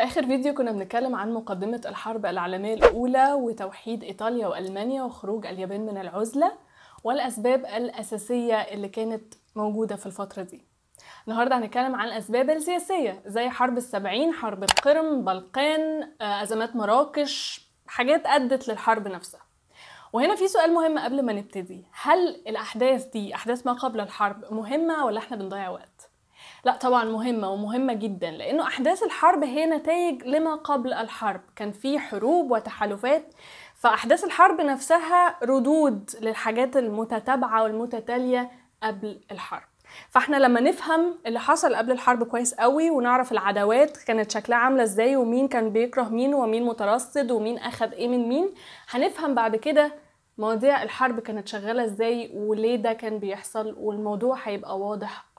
في آخر فيديو كنا بنتكلم عن مقدمة الحرب العالمية الأولى وتوحيد إيطاليا وألمانيا وخروج اليابان من العزلة والأسباب الأساسية اللي كانت موجودة في الفترة دي النهاردة هنتكلم عن الأسباب السياسية زي حرب السبعين حرب القرم بلقان آه، أزمات مراكش حاجات أدت للحرب نفسها وهنا في سؤال مهم قبل ما نبتدي هل الأحداث دي أحداث ما قبل الحرب مهمة ولا احنا بنضيع وقت؟ لا طبعا مهمه ومهمه جدا لانه احداث الحرب هي نتائج لما قبل الحرب كان في حروب وتحالفات فاحداث الحرب نفسها ردود للحاجات المتتابعه والمتتاليه قبل الحرب فاحنا لما نفهم اللي حصل قبل الحرب كويس قوي ونعرف العداوات كانت شكلها عامله ازاي ومين كان بيكره مين ومين مترصد ومين اخذ ايه من مين هنفهم بعد كده مواضيع الحرب كانت شغاله ازاي وليه ده كان بيحصل والموضوع هيبقى واضح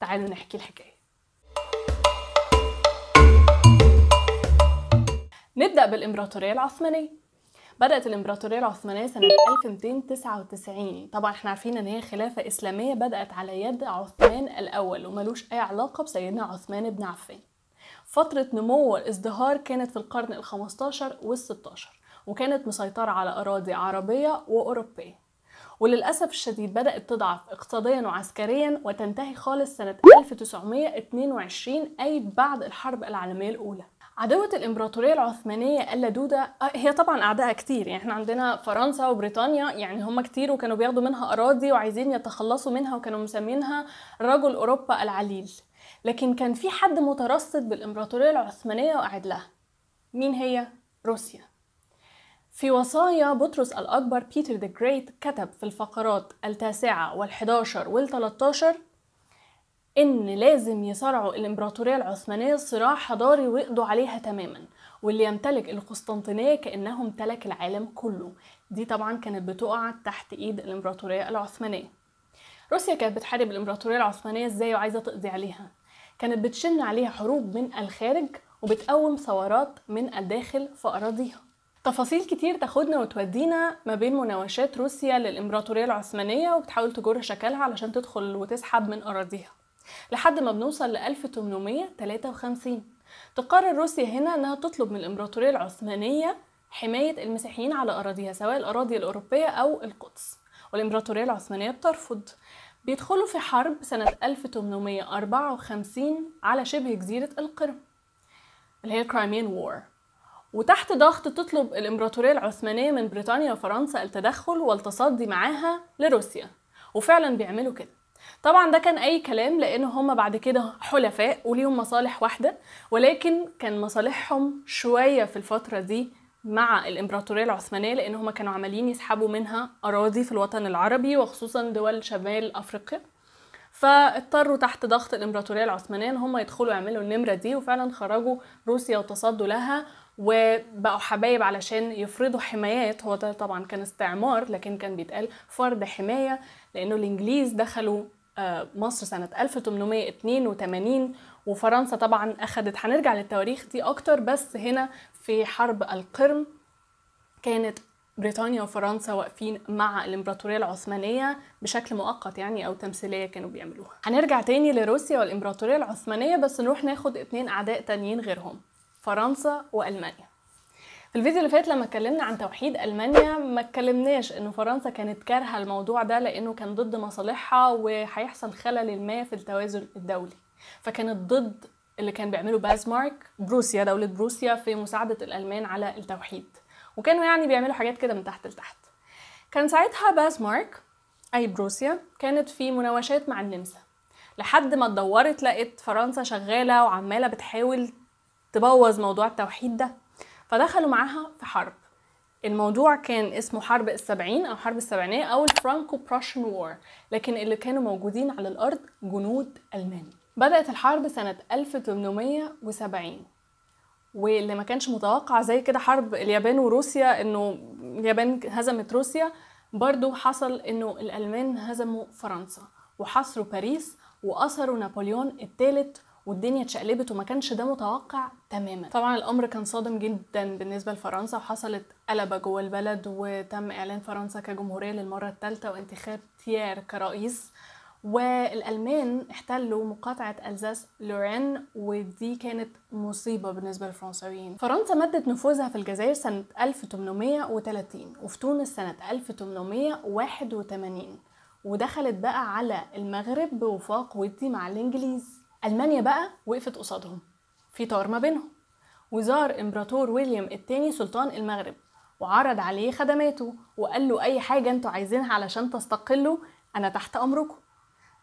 تعالوا نحكي الحكاية نبدأ بالإمبراطورية العثمانية بدأت الإمبراطورية العثمانية سنة 1299 طبعا احنا عارفين ان هي خلافة إسلامية بدأت على يد عثمان الأول وملوش أي علاقة بسيدنا عثمان بن عفان فترة نمو والازدهار كانت في القرن ال 15 وال 16 وكانت مسيطرة على أراضي عربية وأوروبية وللأسف الشديد بدأت تضعف اقتصاديا وعسكريا وتنتهي خالص سنة 1922 أي بعد الحرب العالمية الأولى عداوة الإمبراطورية العثمانية اللدودة آه، هي طبعا أعداء كتير يعني احنا عندنا فرنسا وبريطانيا يعني هم كتير وكانوا بياخدوا منها أراضي وعايزين يتخلصوا منها وكانوا مسمينها رجل أوروبا العليل لكن كان في حد مترصد بالإمبراطورية العثمانية وقاعد لها مين هي؟ روسيا في وصايا بطرس الأكبر بيتر ذا جريت كتب في الفقرات التاسعة والحداشر والتلاتاشر إن لازم يصارعوا الإمبراطورية العثمانية صراع حضاري ويقضوا عليها تماما واللي يمتلك القسطنطينية كأنه امتلك العالم كله دي طبعا كانت بتقع تحت إيد الإمبراطورية العثمانية روسيا كانت بتحارب الإمبراطورية العثمانية إزاي وعايزة تقضي عليها كانت بتشن عليها حروب من الخارج وبتقوم ثورات من الداخل في أراضيها تفاصيل كتير تاخدنا وتودينا ما بين مناوشات روسيا للإمبراطورية العثمانية وبتحاول تجر شكلها علشان تدخل وتسحب من أراضيها لحد ما بنوصل ل 1853 تقرر روسيا هنا إنها تطلب من الإمبراطورية العثمانية حماية المسيحيين على أراضيها سواء الأراضي الأوروبية أو القدس والإمبراطورية العثمانية بترفض بيدخلوا في حرب سنة 1854 على شبه جزيرة القرم اللي هي Crimean وور وتحت ضغط تطلب الإمبراطورية العثمانية من بريطانيا وفرنسا التدخل والتصدي معاها لروسيا وفعلا بيعملوا كده طبعا ده كان اي كلام لان هم بعد كده حلفاء وليهم مصالح واحده ولكن كان مصالحهم شويه في الفتره دي مع الامبراطوريه العثمانيه لان هم كانوا عمالين يسحبوا منها اراضي في الوطن العربي وخصوصا دول شمال افريقيا فاضطروا تحت ضغط الامبراطوريه العثمانيه ان هم يدخلوا يعملوا النمره دي وفعلا خرجوا روسيا وتصدوا لها وبقوا حبايب علشان يفرضوا حمايات هو ده طبعا كان استعمار لكن كان بيتقال فرض حماية لأنه الإنجليز دخلوا آه، مصر سنة 1882 وفرنسا طبعا أخدت هنرجع للتواريخ دي أكتر بس هنا في حرب القرم كانت بريطانيا وفرنسا واقفين مع الامبراطوريه العثمانيه بشكل مؤقت يعني او تمثيليه كانوا بيعملوها هنرجع تاني لروسيا والامبراطوريه العثمانيه بس نروح ناخد اتنين اعداء تانيين غيرهم فرنسا والمانيا في الفيديو اللي فات لما اتكلمنا عن توحيد المانيا ما اتكلمناش ان فرنسا كانت كارهه الموضوع ده لانه كان ضد مصالحها وهيحصل خلل ما في التوازن الدولي فكانت ضد اللي كان بيعمله بازمارك بروسيا دولة بروسيا في مساعدة الألمان على التوحيد وكانوا يعني بيعملوا حاجات كده من تحت لتحت كان ساعتها بازمارك أي بروسيا كانت في مناوشات مع النمسا لحد ما اتدورت لقت فرنسا شغالة وعمالة بتحاول تبوظ موضوع التوحيد ده فدخلوا معاها في حرب الموضوع كان اسمه حرب السبعين أو حرب السبعينية أو الفرانكو بروشن وور لكن اللي كانوا موجودين على الأرض جنود ألمان بدأت الحرب سنة 1870 واللي ما كانش متوقع زي كده حرب اليابان وروسيا انه اليابان هزمت روسيا برضو حصل انه الالمان هزموا فرنسا وحصروا باريس واثروا نابليون الثالث والدنيا اتشقلبت وما كانش ده متوقع تماما طبعا الامر كان صادم جدا بالنسبه لفرنسا وحصلت قلبه جوه البلد وتم اعلان فرنسا كجمهوريه للمره الثالثه وانتخاب تيير كرئيس والالمان احتلوا مقاطعه الزاس لورين ودي كانت مصيبه بالنسبه للفرنساويين فرنسا مدت نفوذها في الجزائر سنه 1830 وفي تونس سنه 1881 ودخلت بقى على المغرب بوفاق ودي مع الانجليز ألمانيا بقى وقفت قصادهم في طار ما بينهم وزار إمبراطور ويليام الثاني سلطان المغرب وعرض عليه خدماته وقال له أي حاجة أنتوا عايزينها علشان تستقلوا أنا تحت أمركم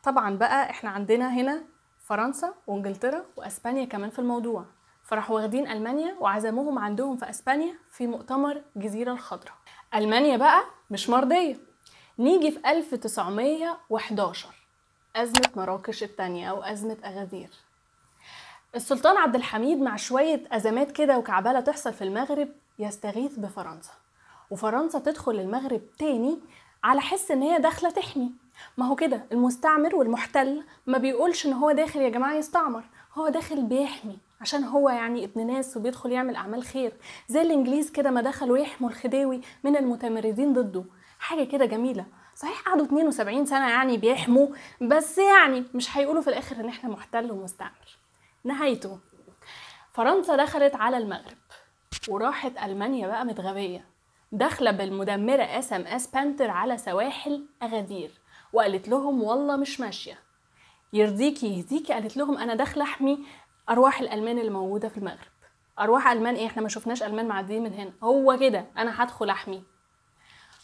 طبعا بقى إحنا عندنا هنا فرنسا وانجلترا واسبانيا كمان في الموضوع فراحوا واخدين المانيا وعزموهم عندهم في اسبانيا في مؤتمر الجزيره الخضراء المانيا بقى مش مرضيه نيجي في 1911 أزمة مراكش الثانية أو أزمة أغادير السلطان عبد الحميد مع شوية أزمات كده وكعبالة تحصل في المغرب يستغيث بفرنسا وفرنسا تدخل المغرب تاني على حس إن هي داخلة تحمي ما هو كده المستعمر والمحتل ما بيقولش إن هو داخل يا جماعة يستعمر هو داخل بيحمي عشان هو يعني ابن ناس وبيدخل يعمل أعمال خير زي الإنجليز كده ما دخلوا يحموا الخديوي من المتمردين ضده حاجة كده جميلة صحيح قعدوا 72 سنة يعني بيحموا بس يعني مش هيقولوا في الآخر إن إحنا محتل ومستعمر نهايته فرنسا دخلت على المغرب وراحت ألمانيا بقى متغبية داخلة بالمدمرة اس ام اس بانتر على سواحل أغادير وقالت لهم والله مش ماشية يرضيكي يهديكي قالت لهم أنا داخلة أحمي أرواح الألمان اللي موجودة في المغرب أرواح ألمان إيه إحنا ما شفناش ألمان معديين من هنا هو كده أنا هدخل أحمي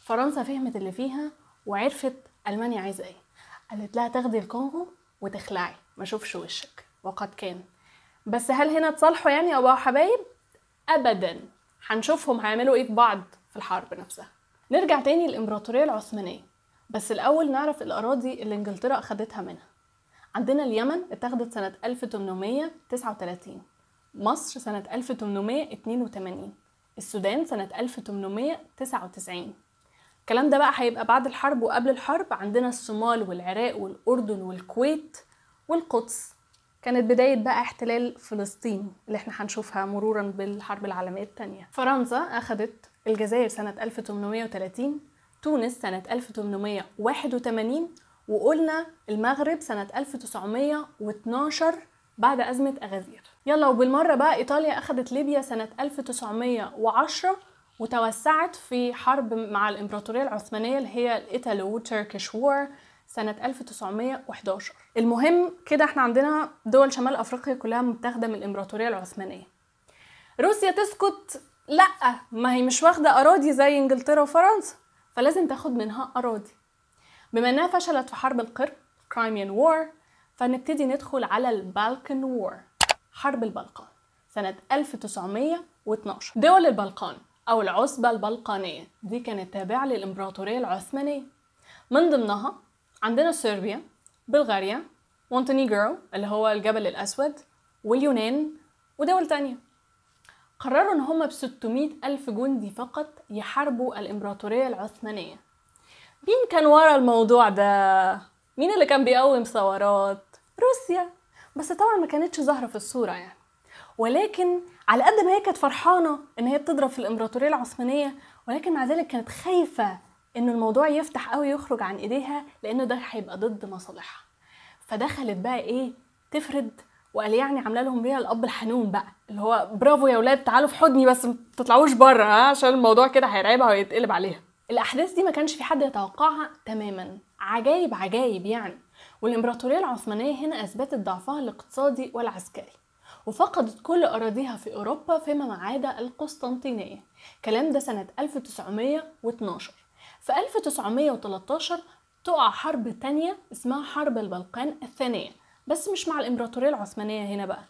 فرنسا فهمت اللي فيها وعرفت المانيا عايزه ايه قالت لها تاخدي الكونغو وتخلعي ما اشوفش وشك وقد كان بس هل هنا اتصالحوا يعني يا حبايب ابدا هنشوفهم هيعملوا ايه في بعض في الحرب نفسها نرجع تاني للامبراطوريه العثمانيه بس الاول نعرف الاراضي اللي انجلترا اخدتها منها عندنا اليمن اتاخدت سنه 1839 مصر سنه 1882 السودان سنه 1899 الكلام ده بقى هيبقى بعد الحرب وقبل الحرب عندنا الصومال والعراق والأردن والكويت والقدس كانت بداية بقى احتلال فلسطين اللي احنا هنشوفها مرورا بالحرب العالمية التانية فرنسا أخدت الجزائر سنة 1830 تونس سنة 1881 وقلنا المغرب سنة 1912 بعد أزمة أغازير يلا وبالمرة بقى إيطاليا أخدت ليبيا سنة 1910 وتوسعت في حرب مع الإمبراطورية العثمانية اللي هي الإيتالو تركيش وور سنة 1911 المهم كده احنا عندنا دول شمال أفريقيا كلها متاخدة من الإمبراطورية العثمانية روسيا تسكت لأ ما هي مش واخدة أراضي زي إنجلترا وفرنسا فلازم تاخد منها أراضي بما إنها فشلت في حرب القرم كرايميان وور فنبتدي ندخل على البالكن وور حرب البلقان سنة 1912 دول البلقان أو العصبة البلقانية دي كانت تابعة للإمبراطورية العثمانية من ضمنها عندنا صربيا بلغاريا مونتينيغرو اللي هو الجبل الأسود واليونان ودول تانية قرروا إن هما بستمية ألف جندي فقط يحاربوا الإمبراطورية العثمانية مين كان ورا الموضوع ده؟ مين اللي كان بيقوم ثورات؟ روسيا بس طبعا ما كانتش ظاهرة في الصورة يعني ولكن على قد ما هي كانت فرحانه ان هي بتضرب في الامبراطوريه العثمانيه ولكن مع ذلك كانت خايفه ان الموضوع يفتح او يخرج عن ايديها لان ده هيبقى ضد مصالحها فدخلت بقى ايه تفرد وقال يعني عامله لهم بيها الاب الحنون بقى اللي هو برافو يا ولاد تعالوا في حضني بس ما تطلعوش بره ها عشان الموضوع كده هيرعبها ويتقلب عليها الاحداث دي ما كانش في حد يتوقعها تماما عجايب عجايب يعني والامبراطوريه العثمانيه هنا اثبتت ضعفها الاقتصادي والعسكري وفقدت كل أراضيها في أوروبا فيما ما عدا القسطنطينية كلام ده سنة 1912 في 1913 تقع حرب تانية اسمها حرب البلقان الثانية بس مش مع الإمبراطورية العثمانية هنا بقى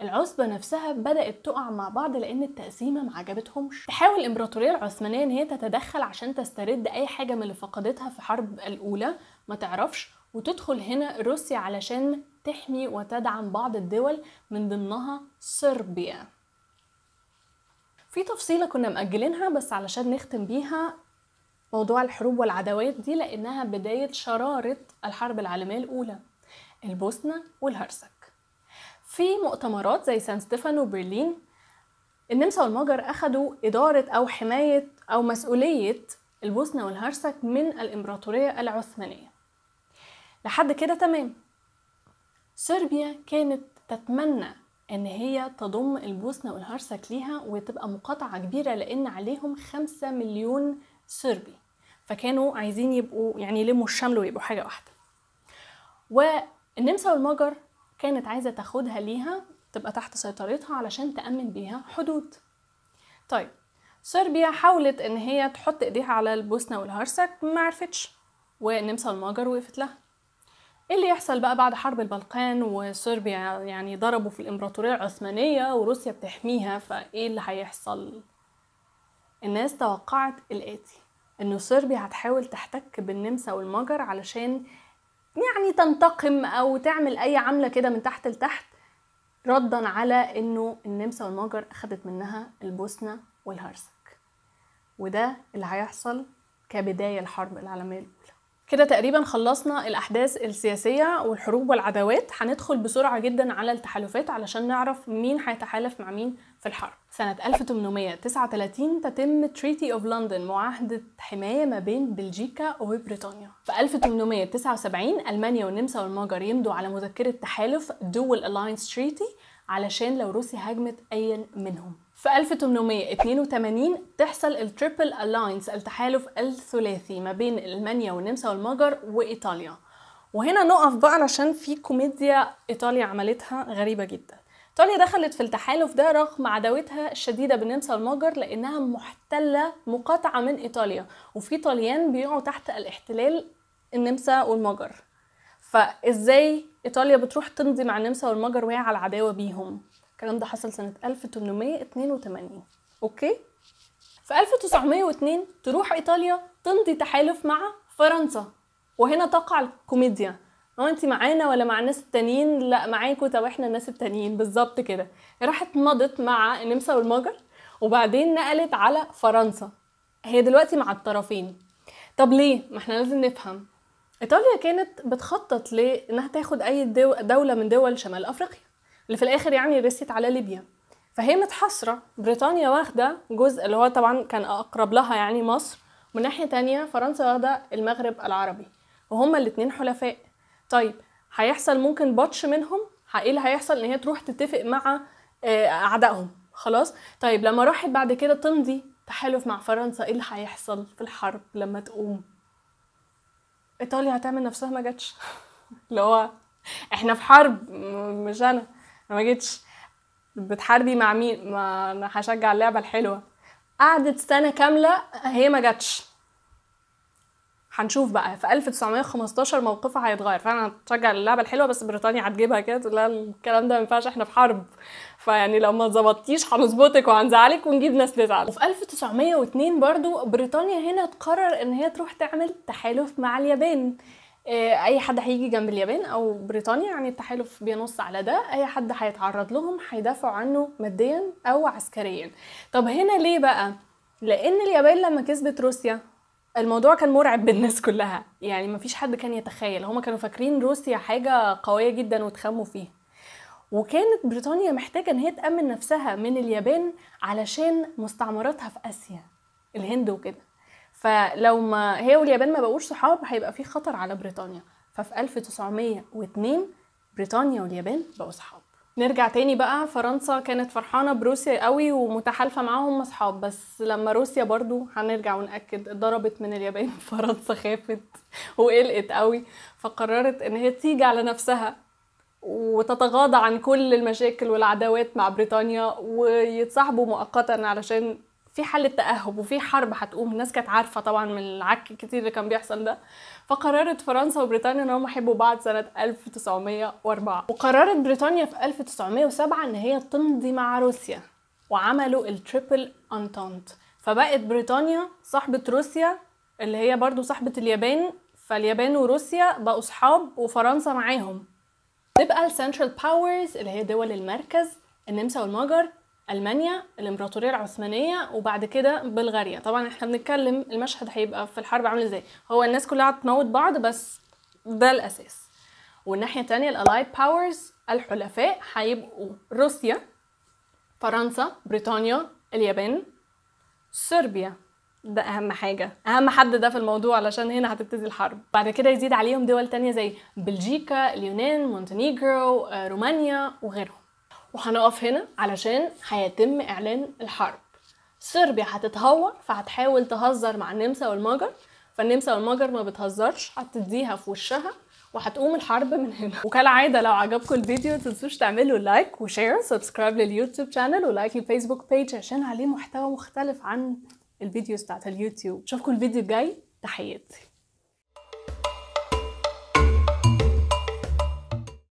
العصبة نفسها بدأت تقع مع بعض لأن التقسيمة معجبتهمش تحاول الإمبراطورية العثمانية إن هي تتدخل عشان تسترد أي حاجة من اللي فقدتها في حرب الأولى ما تعرفش وتدخل هنا روسيا علشان تحمي وتدعم بعض الدول من ضمنها صربيا في تفصيلة كنا مأجلينها بس علشان نختم بيها موضوع الحروب والعداوات دي لأنها بداية شرارة الحرب العالمية الأولى البوسنة والهرسك في مؤتمرات زي سان ستيفانو وبرلين النمسا والمجر أخدوا إدارة أو حماية أو مسؤولية البوسنة والهرسك من الإمبراطورية العثمانية لحد كده تمام صربيا كانت تتمنى ان هي تضم البوسنه والهرسك ليها وتبقى مقاطعه كبيره لان عليهم خمسة مليون صربي فكانوا عايزين يبقوا يعني يلموا الشمل ويبقوا حاجه واحده والنمسا والمجر كانت عايزه تاخدها ليها تبقى تحت سيطرتها علشان تامن بيها حدود طيب صربيا حاولت ان هي تحط ايديها على البوسنه والهرسك ما عرفتش والنمسا والمجر وقفت لها ايه اللي يحصل بقى بعد حرب البلقان وصربيا يعني ضربوا في الامبراطوريه العثمانيه وروسيا بتحميها فايه اللي هيحصل الناس توقعت الاتي ان صربيا هتحاول تحتك بالنمسا والمجر علشان يعني تنتقم او تعمل اي عمله كده من تحت لتحت ردا على انه النمسا والمجر اخدت منها البوسنه والهرسك وده اللي هيحصل كبدايه الحرب العالميه الاولى كده تقريبا خلصنا الأحداث السياسية والحروب والعداوات هندخل بسرعة جدا على التحالفات علشان نعرف مين هيتحالف مع مين في الحرب سنة 1839 تتم تريتي اوف لندن معاهدة حماية ما بين بلجيكا وبريطانيا في 1879 ألمانيا والنمسا والمجر يمضوا على مذكرة تحالف دول ألاينس تريتي علشان لو روسيا هاجمت أيا منهم في 1882 تحصل التريبل الاينس التحالف الثلاثي ما بين المانيا والنمسا والمجر وايطاليا وهنا نقف بقى علشان في كوميديا ايطاليا عملتها غريبه جدا ايطاليا دخلت في التحالف ده رغم عداوتها الشديده بالنمسا والمجر لانها محتله مقاطعه من ايطاليا وفي طليان بيقعوا تحت الاحتلال النمسا والمجر فازاي ايطاليا بتروح تمضي مع النمسا والمجر وهي على عداوه بيهم الكلام ده حصل سنة 1882 أوكي؟ في 1902 تروح إيطاليا تمضي تحالف مع فرنسا وهنا تقع الكوميديا هو أه، انت معانا ولا مع الناس التانيين لا معاكوا طب احنا الناس التانيين بالظبط كده راحت مضت مع النمسا والمجر وبعدين نقلت على فرنسا هي دلوقتي مع الطرفين طب ليه ما احنا لازم نفهم ايطاليا كانت بتخطط لانها تاخد اي دو... دوله من دول شمال افريقيا اللي في الاخر يعني رست على ليبيا فهي متحصره بريطانيا واخده جزء اللي هو طبعا كان اقرب لها يعني مصر ومن ناحيه تانية فرنسا واخده المغرب العربي وهما الاتنين حلفاء طيب هيحصل ممكن بطش منهم ايه اللي هيحصل ان هي تروح تتفق مع آه، اعدائهم خلاص طيب لما راحت بعد كده تمضي تحالف مع فرنسا ايه اللي هيحصل في الحرب لما تقوم ايطاليا هتعمل نفسها ما جاتش اللي هو احنا في حرب مش انا انا ما جيتش بتحاربي مع مين ما انا هشجع اللعبه الحلوه قعدت سنه كامله هي ما جاتش هنشوف بقى في 1915 موقفها هيتغير فعلا هتشجع اللعبه الحلوه بس بريطانيا هتجيبها كده تقول لها الكلام ده ما ينفعش احنا في حرب فيعني لو ما ظبطتيش هنظبطك وهنزعلك ونجيب ناس تزعل وفي 1902 برضو بريطانيا هنا تقرر ان هي تروح تعمل تحالف مع اليابان آه، اي حد هيجي جنب اليابان او بريطانيا يعني التحالف بينص على ده اي حد هيتعرض لهم هيدافعوا عنه ماديا او عسكريا طب هنا ليه بقى لان اليابان لما كسبت روسيا الموضوع كان مرعب بالناس كلها يعني مفيش حد كان يتخيل هما كانوا فاكرين روسيا حاجه قويه جدا وتخموا فيها وكانت بريطانيا محتاجه ان هي تامن نفسها من اليابان علشان مستعمراتها في اسيا الهند وكده فلو ما هي واليابان ما بقوش صحاب هيبقى في خطر على بريطانيا ففي 1902 بريطانيا واليابان بقوا صحاب نرجع تاني بقى فرنسا كانت فرحانه بروسيا قوي ومتحالفه معاهم اصحاب بس لما روسيا برضو هنرجع ونأكد اتضربت من اليابان فرنسا خافت وقلقت قوي فقررت ان هي تيجي على نفسها وتتغاضى عن كل المشاكل والعداوات مع بريطانيا ويتصاحبوا مؤقتا علشان في حالة تأهب وفي حرب هتقوم الناس كانت عارفة طبعا من العك الكتير اللي كان بيحصل ده فقررت فرنسا وبريطانيا ان هم يحبوا بعض سنة 1904 وقررت بريطانيا في 1907 ان هي تمضي مع روسيا وعملوا التريبل انتونت فبقت بريطانيا صاحبة روسيا اللي هي برضو صاحبة اليابان فاليابان وروسيا بقوا صحاب وفرنسا معاهم تبقى السنترال باورز اللي هي دول المركز النمسا والمجر المانيا الامبراطوريه العثمانيه وبعد كده بلغاريا طبعا احنا بنتكلم المشهد هيبقى في الحرب عامل ازاي هو الناس كلها هتموت بعض بس ده الاساس والناحيه التانية الالايد باورز الحلفاء هيبقوا روسيا فرنسا بريطانيا اليابان صربيا ده اهم حاجه اهم حد ده في الموضوع علشان هنا هتبتدي الحرب بعد كده يزيد عليهم دول تانية زي بلجيكا اليونان مونتينيجرو آه، رومانيا وغيرهم وهنقف هنا علشان هيتم إعلان الحرب صربيا هتتهور فهتحاول تهزر مع النمسا والمجر فالنمسا والمجر ما بتهزرش هتديها في وشها وهتقوم الحرب من هنا وكالعادة لو عجبكم الفيديو متنسوش تعملوا لايك وشير سبسكرايب لليوتيوب شانل ولايك الفيسبوك بيج عشان عليه محتوى مختلف عن الفيديوز بتاعت اليوتيوب اشوفكم الفيديو الجاي تحياتي